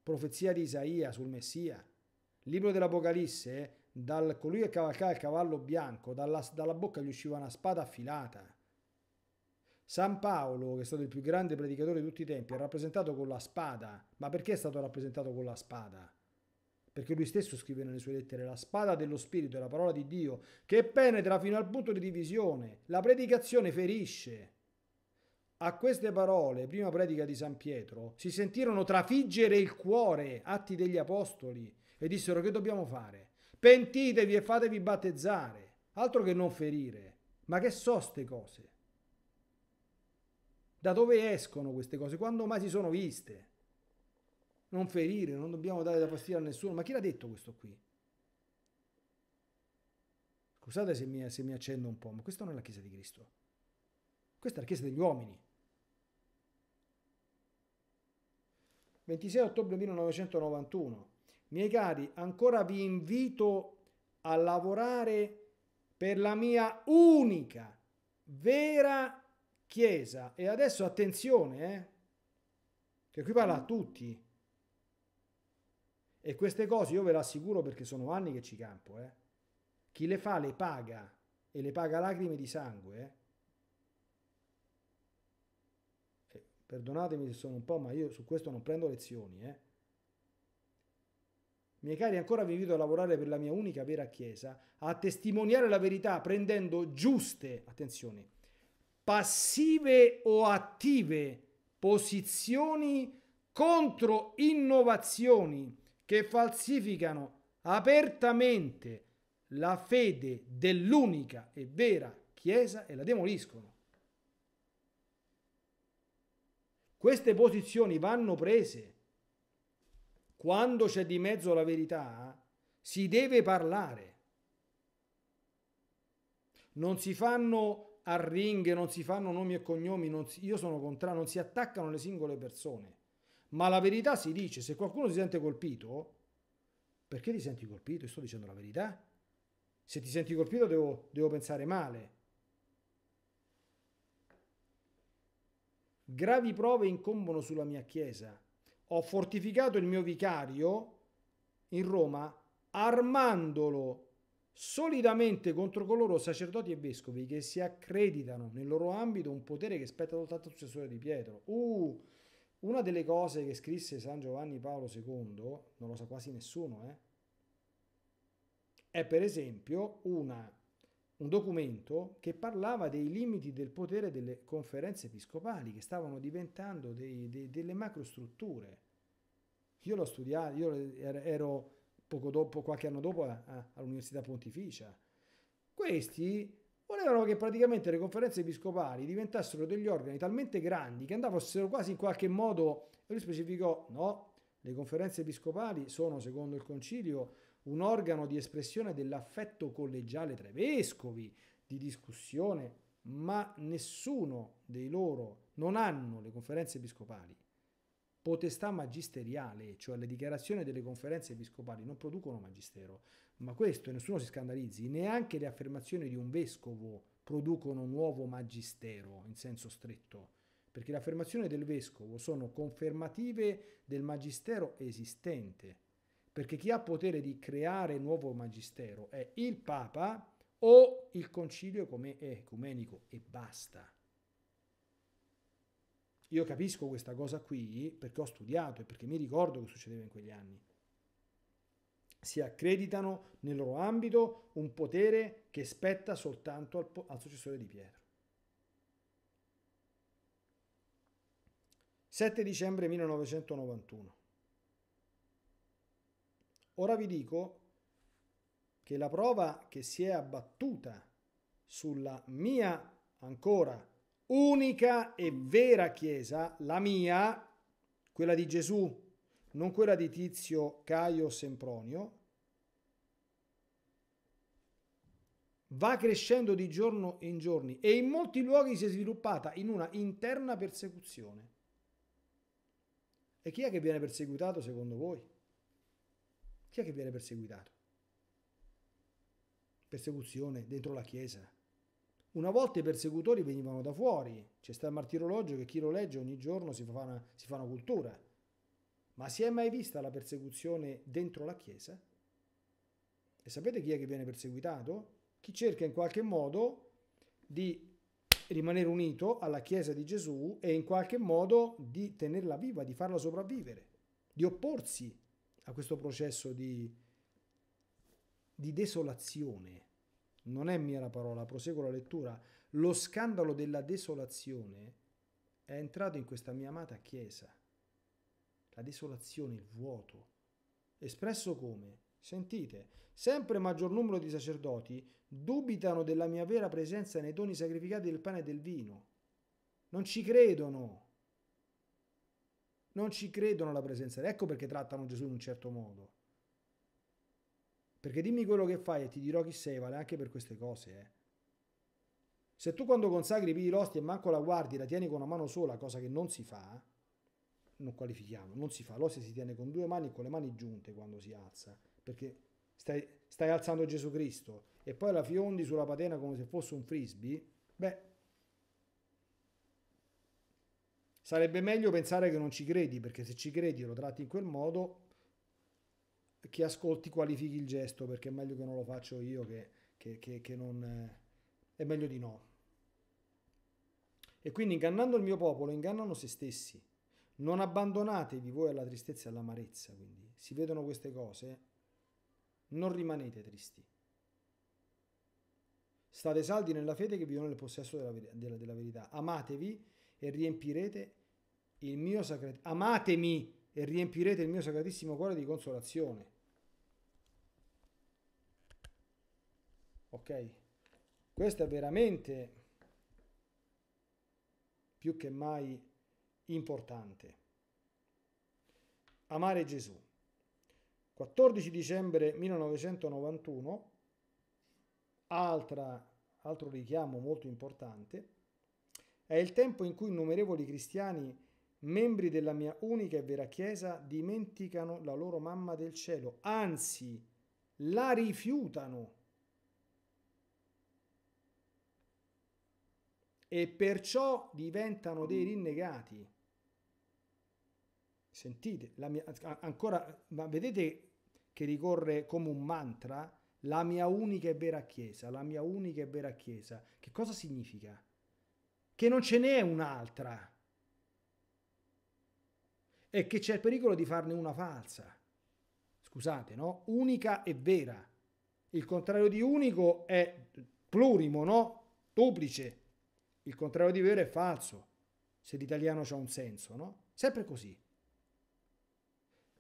Speaker 1: Profezia di Isaia sul Messia. Libro dell'Apocalisse, dal colui che cavalcava il cavallo bianco, dalla, dalla bocca gli usciva una spada affilata. San Paolo, che è stato il più grande predicatore di tutti i tempi, è rappresentato con la spada. Ma perché è stato rappresentato con la spada? Perché lui stesso scrive nelle sue lettere la spada dello Spirito, è la parola di Dio, che penetra fino al punto di divisione. La predicazione ferisce. A queste parole, prima predica di San Pietro, si sentirono trafiggere il cuore, atti degli apostoli, e dissero che dobbiamo fare? Pentitevi e fatevi battezzare, altro che non ferire. Ma che so ste cose? Da dove escono queste cose? Quando mai si sono viste? Non ferire, non dobbiamo dare da fastidio a nessuno. Ma chi l'ha detto questo qui? Scusate se mi, se mi accendo un po', ma questa non è la Chiesa di Cristo. Questa è la Chiesa degli uomini. 26 ottobre 1991. Miei cari, ancora vi invito a lavorare per la mia unica, vera Chiesa. E adesso attenzione, eh, che qui parla a mm. tutti. E queste cose io ve le assicuro perché sono anni che ci campo. Eh. Chi le fa le paga e le paga lacrime di sangue. Eh. eh. Perdonatemi se sono un po', ma io su questo non prendo lezioni. Eh. Miei cari, ancora vi invito a lavorare per la mia unica vera Chiesa, a testimoniare la verità prendendo giuste, attenzione, passive o attive, posizioni contro innovazioni che falsificano apertamente la fede dell'unica e vera Chiesa e la demoliscono. Queste posizioni vanno prese. Quando c'è di mezzo la verità, si deve parlare. Non si fanno al ring, non si fanno nomi e cognomi, si, io sono contrario, non si attaccano le singole persone. Ma la verità si dice, se qualcuno si sente colpito, perché ti senti colpito? Io sto dicendo la verità. Se ti senti colpito devo, devo pensare male. Gravi prove incombono sulla mia chiesa. Ho fortificato il mio vicario in Roma armandolo solidamente contro coloro sacerdoti e vescovi che si accreditano nel loro ambito un potere che spetta soltanto al successore di Pietro. Uh, una delle cose che scrisse San Giovanni Paolo II, non lo sa quasi nessuno, eh, è per esempio una, un documento che parlava dei limiti del potere delle conferenze episcopali che stavano diventando dei, dei, delle macrostrutture. Io l'ho studiato, io ero poco dopo, qualche anno dopo a, all'Università Pontificia. Questi volevano che praticamente le conferenze episcopali diventassero degli organi talmente grandi che andassero quasi in qualche modo, e lui specificò no, le conferenze episcopali sono, secondo il Concilio, un organo di espressione dell'affetto collegiale tra i vescovi, di discussione, ma nessuno dei loro non hanno le conferenze episcopali potestà magisteriale, cioè le dichiarazioni delle conferenze episcopali non producono magistero, ma questo nessuno si scandalizzi, neanche le affermazioni di un vescovo producono nuovo magistero in senso stretto, perché le affermazioni del vescovo sono confermative del magistero esistente, perché chi ha potere di creare nuovo magistero è il Papa o il concilio come ecumenico e basta. Io capisco questa cosa qui perché ho studiato e perché mi ricordo che succedeva in quegli anni. Si accreditano nel loro ambito un potere che spetta soltanto al, al successore di Pietro. 7 dicembre 1991. Ora vi dico che la prova che si è abbattuta sulla mia ancora unica e vera Chiesa, la mia, quella di Gesù, non quella di Tizio, Caio, Sempronio, va crescendo di giorno in giorno e in molti luoghi si è sviluppata in una interna persecuzione. E chi è che viene perseguitato secondo voi? Chi è che viene perseguitato? Persecuzione dentro la Chiesa una volta i persecutori venivano da fuori, c'è sta il martirologio che chi lo legge ogni giorno si fa, una, si fa una cultura. Ma si è mai vista la persecuzione dentro la Chiesa? E sapete chi è che viene perseguitato? Chi cerca in qualche modo di rimanere unito alla Chiesa di Gesù e in qualche modo di tenerla viva, di farla sopravvivere, di opporsi a questo processo di, di desolazione non è mia la parola, proseguo la lettura, lo scandalo della desolazione è entrato in questa mia amata chiesa. La desolazione, il vuoto, espresso come? Sentite, sempre maggior numero di sacerdoti dubitano della mia vera presenza nei doni sacrificati del pane e del vino. Non ci credono. Non ci credono alla presenza. Ecco perché trattano Gesù in un certo modo. Perché dimmi quello che fai e ti dirò chi sei, vale anche per queste cose, eh. Se tu quando consagri pigli l'ostia e manco la guardi, la tieni con una mano sola, cosa che non si fa, non qualifichiamo, non si fa. L'ostia si tiene con due mani e con le mani giunte quando si alza, perché stai, stai alzando Gesù Cristo e poi la fiondi sulla patena come se fosse un frisbee, beh, sarebbe meglio pensare che non ci credi, perché se ci credi e lo tratti in quel modo, chi ascolti qualifichi il gesto perché è meglio che non lo faccio io che, che, che, che non... Eh, è meglio di no. E quindi ingannando il mio popolo ingannano se stessi. Non abbandonatevi voi alla tristezza e all'amarezza, quindi si vedono queste cose, non rimanete tristi. State saldi nella fede che vi dona il possesso della, ver- della, della, verità. Amatevi e riempirete il mio sacrat- amatemi e riempirete il mio sacratissimo cuore di consolazione. Ok? Questo è veramente più che mai importante. Amare Gesù. 14 dicembre 1991, altra, altro richiamo molto importante, è il tempo in cui innumerevoli cristiani, membri della mia unica e vera Chiesa, dimenticano la loro mamma del cielo, anzi la rifiutano e perciò diventano dei rinnegati. Sentite, mia, ancora, ma vedete che ricorre come un mantra? La mia unica e vera Chiesa, la mia unica e vera Chiesa. Che cosa significa? Che non ce n'è un'altra e che c'è il pericolo di farne una falsa. Scusate, no? Unica e vera. Il contrario di unico è plurimo, no? Duplice. Il contrario di vero è falso, se l'italiano ha un senso, no? Sempre così.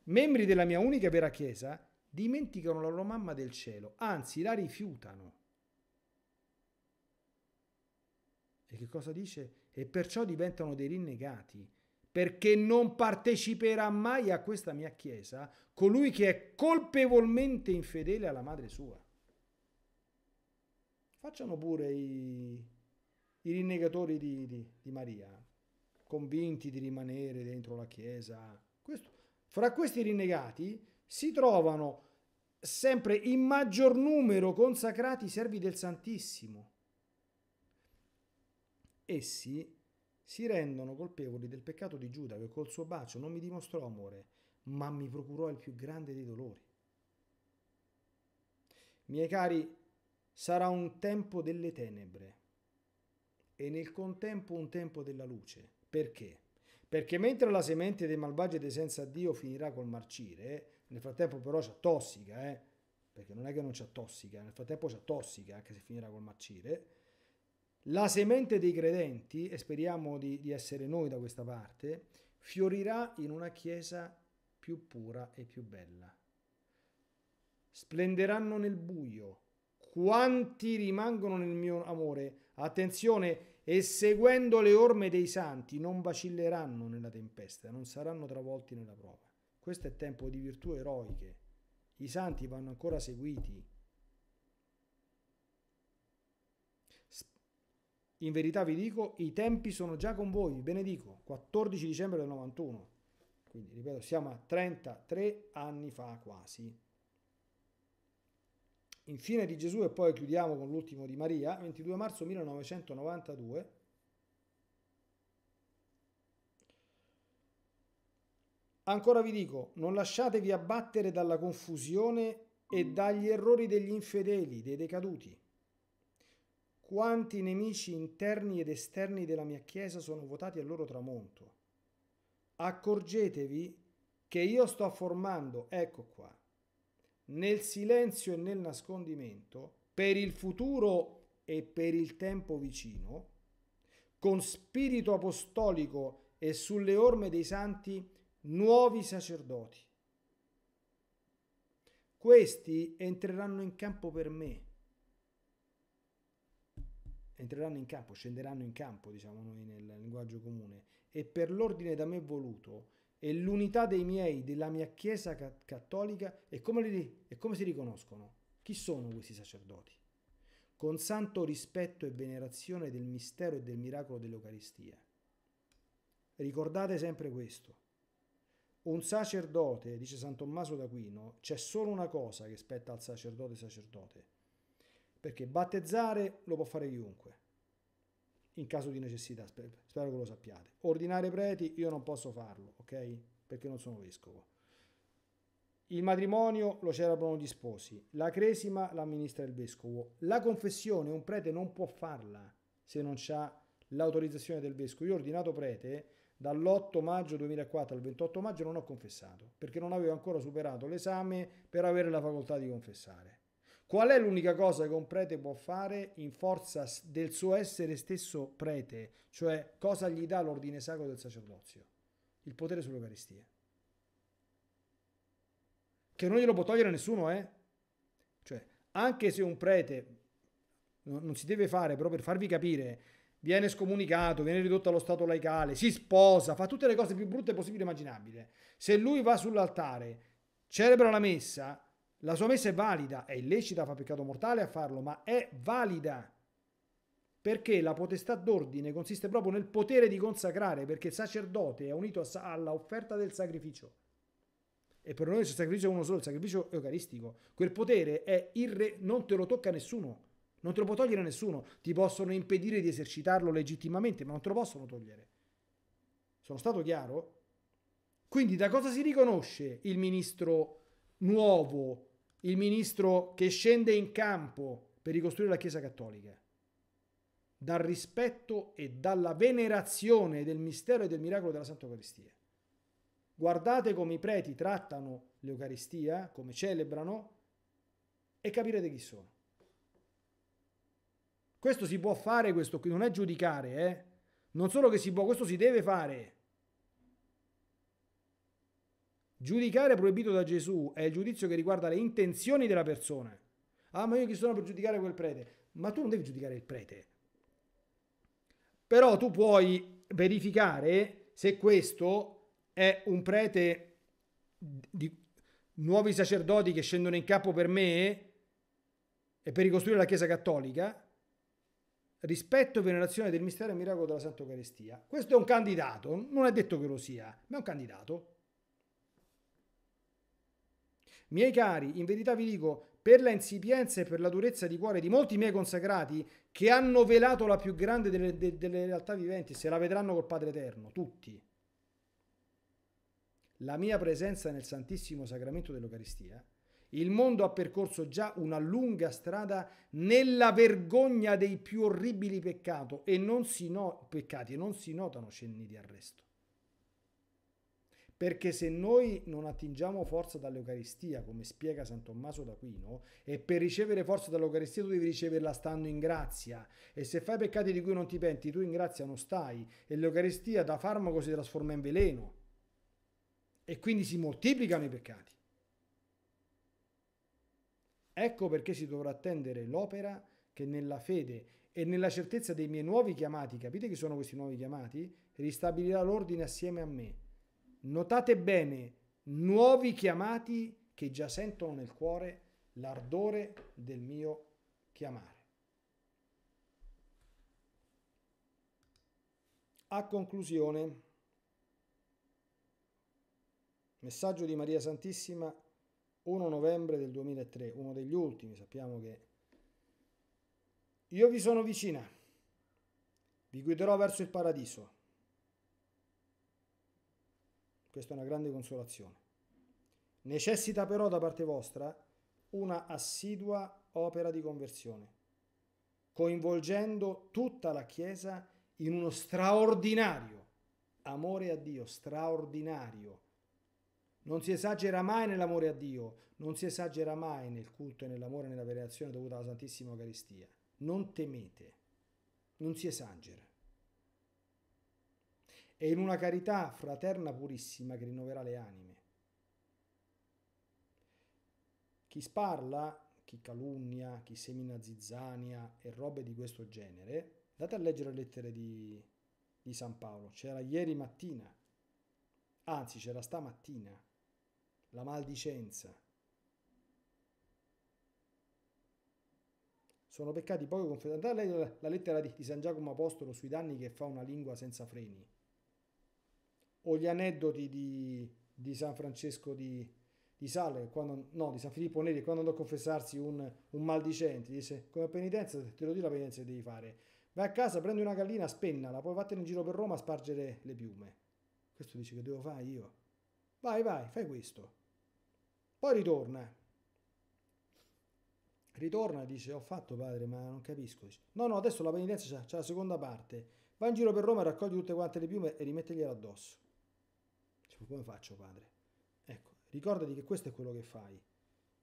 Speaker 1: Membri della mia unica vera chiesa dimenticano la loro mamma del cielo, anzi la rifiutano. E che cosa dice? E perciò diventano dei rinnegati, perché non parteciperà mai a questa mia chiesa colui che è colpevolmente infedele alla madre sua. Facciano pure i i rinnegatori di, di, di Maria, convinti di rimanere dentro la Chiesa. Questo. Fra questi rinnegati si trovano sempre in maggior numero consacrati servi del Santissimo. Essi si rendono colpevoli del peccato di Giuda che col suo bacio non mi dimostrò amore, ma mi procurò il più grande dei dolori. Miei cari, sarà un tempo delle tenebre e nel contempo un tempo della luce. Perché? Perché mentre la semente dei malvagi e dei senza Dio finirà col marcire, nel frattempo però c'è tossica, eh? perché non è che non c'è tossica, nel frattempo c'è tossica anche se finirà col marcire, la semente dei credenti, e speriamo di, di essere noi da questa parte, fiorirà in una chiesa più pura e più bella. Splenderanno nel buio, quanti rimangono nel mio amore Attenzione, e seguendo le orme dei santi non vacilleranno nella tempesta, non saranno travolti nella prova. Questo è tempo di virtù eroiche. I santi vanno ancora seguiti. In verità vi dico, i tempi sono già con voi, vi benedico, 14 dicembre del 91. Quindi, ripeto, siamo a 33 anni fa quasi. Infine di Gesù e poi chiudiamo con l'ultimo di Maria, 22 marzo 1992. Ancora vi dico, non lasciatevi abbattere dalla confusione e dagli errori degli infedeli, dei decaduti. Quanti nemici interni ed esterni della mia Chiesa sono votati al loro tramonto. Accorgetevi che io sto formando, ecco qua, nel silenzio e nel nascondimento, per il futuro e per il tempo vicino, con spirito apostolico e sulle orme dei santi, nuovi sacerdoti. Questi entreranno in campo per me. Entreranno in campo, scenderanno in campo, diciamo noi nel linguaggio comune, e per l'ordine da me voluto e l'unità dei miei, della mia Chiesa cattolica e come, li, e come si riconoscono? Chi sono questi sacerdoti? Con santo rispetto e venerazione del mistero e del miracolo dell'Eucaristia. Ricordate sempre questo. Un sacerdote, dice San Tommaso d'Aquino, c'è solo una cosa che spetta al sacerdote sacerdote, perché battezzare lo può fare chiunque in caso di necessità, spero che lo sappiate. Ordinare preti io non posso farlo, ok? Perché non sono vescovo. Il matrimonio lo celebrano gli sposi, la cresima l'amministra il vescovo, la confessione un prete non può farla se non ha l'autorizzazione del vescovo. Io ho ordinato prete dall'8 maggio 2004 al 28 maggio non ho confessato perché non avevo ancora superato l'esame per avere la facoltà di confessare. Qual è l'unica cosa che un prete può fare in forza del suo essere stesso prete? Cioè cosa gli dà l'ordine sacro del sacerdozio? Il potere sull'Eucaristia. Che non glielo può togliere nessuno, eh? Cioè, anche se un prete, non si deve fare, però per farvi capire, viene scomunicato, viene ridotto allo stato laicale, si sposa, fa tutte le cose più brutte possibili e immaginabili. Se lui va sull'altare, celebra la messa, la sua messa è valida, è illecita, fa peccato mortale a farlo, ma è valida perché la potestà d'ordine consiste proprio nel potere di consacrare, perché il sacerdote è unito all'offerta del sacrificio. E per noi il sacrificio è uno solo, il sacrificio eucaristico. Quel potere è irre... non te lo tocca nessuno, non te lo può togliere nessuno. Ti possono impedire di esercitarlo legittimamente, ma non te lo possono togliere. Sono stato chiaro? Quindi da cosa si riconosce il ministro nuovo il ministro che scende in campo per ricostruire la Chiesa Cattolica, dal rispetto e dalla venerazione del mistero e del miracolo della Santa Eucaristia. Guardate come i preti trattano l'Eucaristia, come celebrano, e capirete chi sono. Questo si può fare, questo qui non è giudicare, eh? Non solo che si può, questo si deve fare. Giudicare proibito da Gesù è il giudizio che riguarda le intenzioni della persona. Ah, ma io chi sono per giudicare quel prete? Ma tu non devi giudicare il prete. Però tu puoi verificare se questo è un prete di nuovi sacerdoti che scendono in capo per me e per ricostruire la Chiesa Cattolica, rispetto e venerazione del mistero e miracolo della Santa Eucaristia. Questo è un candidato, non è detto che lo sia, ma è un candidato. Miei cari, in verità vi dico, per la insipienza e per la durezza di cuore di molti miei consacrati che hanno velato la più grande delle, delle, delle realtà viventi, se la vedranno col Padre Eterno, tutti. La mia presenza nel Santissimo Sacramento dell'Eucaristia il mondo ha percorso già una lunga strada nella vergogna dei più orribili peccato e non si no, peccati e non si notano cenni di arresto. Perché se noi non attingiamo forza dall'Eucaristia, come spiega San Tommaso d'Aquino, e per ricevere forza dall'Eucaristia tu devi riceverla stando in grazia, e se fai peccati di cui non ti penti, tu in grazia non stai, e l'Eucaristia da farmaco si trasforma in veleno, e quindi si moltiplicano i peccati. Ecco perché si dovrà attendere l'opera che nella fede e nella certezza dei miei nuovi chiamati, capite chi sono questi nuovi chiamati? Ristabilirà l'ordine assieme a me Notate bene, nuovi chiamati che già sentono nel cuore l'ardore del mio chiamare. A conclusione, messaggio di Maria Santissima 1 novembre del 2003, uno degli ultimi, sappiamo che io vi sono vicina, vi guiderò verso il paradiso. Questa è una grande consolazione. Necessita però da parte vostra una assidua opera di conversione, coinvolgendo tutta la Chiesa in uno straordinario amore a Dio, straordinario. Non si esagera mai nell'amore a Dio, non si esagera mai nel culto e nell'amore e nella venerazione dovuta alla Santissima Eucaristia. Non temete, non si esagera e in una carità fraterna purissima che rinnoverà le anime. Chi sparla, chi calunnia, chi semina zizzania e robe di questo genere, date a leggere le lettere di, di San Paolo, c'era ieri mattina, anzi c'era stamattina, la maldicenza. Sono peccati poco confessati. Andate a leggere la lettera di, di San Giacomo Apostolo sui danni che fa una lingua senza freni o gli aneddoti di, di San Francesco di, di Sale, quando, no, di San Filippo Neri, quando andò a confessarsi un, un maldicente, disse come penitenza, te lo dico la penitenza che devi fare, vai a casa, prendi una gallina, spennala, poi vattene in giro per Roma a spargere le piume. Questo dice che devo fare io. Vai, vai, fai questo. Poi ritorna. Ritorna e dice ho fatto padre ma non capisco. Dice, no, no, adesso la penitenza c'è la seconda parte. Va in giro per Roma, raccogli tutte quante le piume e rimettegliela addosso. Cioè, come faccio, padre? Ecco, ricordati che questo è quello che fai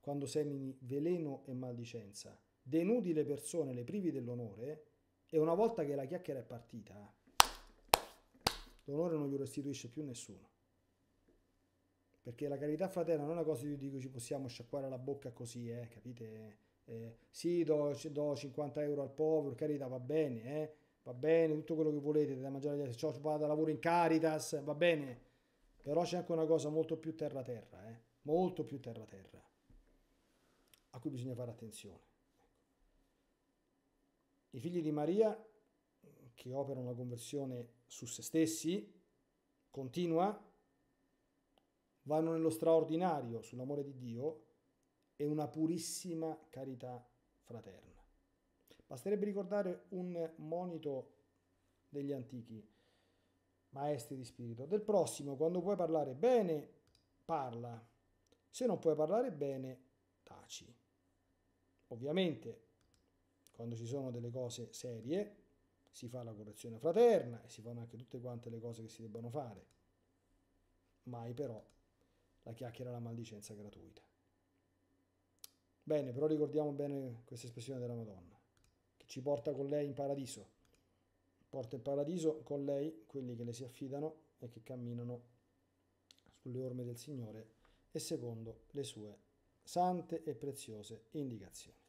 Speaker 1: quando semini veleno e maldicenza, denudi le persone, le privi dell'onore, e una volta che la chiacchiera è partita, l'onore non glielo restituisce più nessuno. Perché la carità fraterna non è una cosa di cui ci possiamo sciacquare la bocca così, eh, capite? Eh, sì, do, do, 50 euro al povero, carità, va bene, eh, va bene, tutto quello che volete, da mangiare, cioè, vado a lavoro in Caritas, va bene, però c'è anche una cosa molto più terra-terra, eh? molto più terra-terra, a cui bisogna fare attenzione. I figli di Maria, che operano la conversione su se stessi, continua, vanno nello straordinario sull'amore di Dio e una purissima carità fraterna. Basterebbe ricordare un monito degli antichi, maestri di spirito. Del prossimo, quando puoi parlare bene, parla. Se non puoi parlare bene, taci. Ovviamente, quando ci sono delle cose serie, si fa la correzione fraterna e si fanno anche tutte quante le cose che si debbano fare. Mai però la chiacchiera e la maldicenza gratuita. Bene, però ricordiamo bene questa espressione della Madonna, che ci porta con lei in paradiso. Porta il paradiso con lei quelli che le si affidano e che camminano sulle orme del Signore e secondo le sue sante e preziose indicazioni.